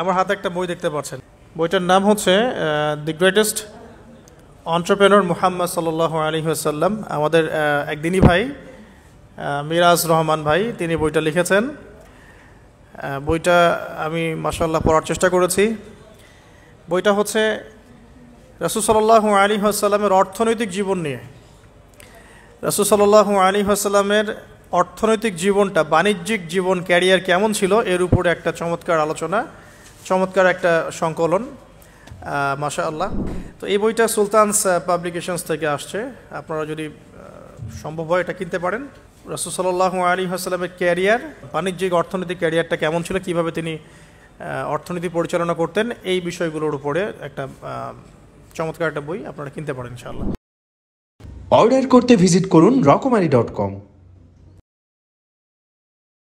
আমার হাতে একটা বই দেখতে পাচ্ছেন বইটার নাম হচ্ছে দি গ্রেটেস্ট অন্টারপ্রেনর মুহাম্মদ সাল্লাহ আলী আসাল্লাম আমাদের একদিনই ভাই মিরাজ রহমান ভাই তিনি বইটা লিখেছেন বইটা আমি মাসাল্লাহ পড়ার চেষ্টা করেছি বইটা হচ্ছে রসুসল্লাহ আলী আসাল্লামের অর্থনৈতিক জীবন নিয়ে রসুসল্লাহ আলী আসাল্লামের অর্থনৈতিক জীবনটা বাণিজ্যিক জীবন ক্যারিয়ার কেমন ছিল এর উপরে একটা চমৎকার আলোচনা চমৎকার একটা সংকলন মাসা আল্লাহ তো এই বইটা সুলতানস পাবলিকেশনস থেকে আসছে আপনারা যদি সম্ভব হয় এটা কিনতে পারেন রসুল সাল্লাহ আলী হাসলামের ক্যারিয়ার বাণিজ্যিক অর্থনৈতিক ক্যারিয়ারটা কেমন ছিল কিভাবে তিনি অর্থনীতি পরিচালনা করতেন এই বিষয়গুলোর উপরে একটা চমৎকার একটা বই আপনারা কিনতে পারেন ইনশাআল্লাহ অর্ডার করতে ভিজিট করুন রকমারি ডট কম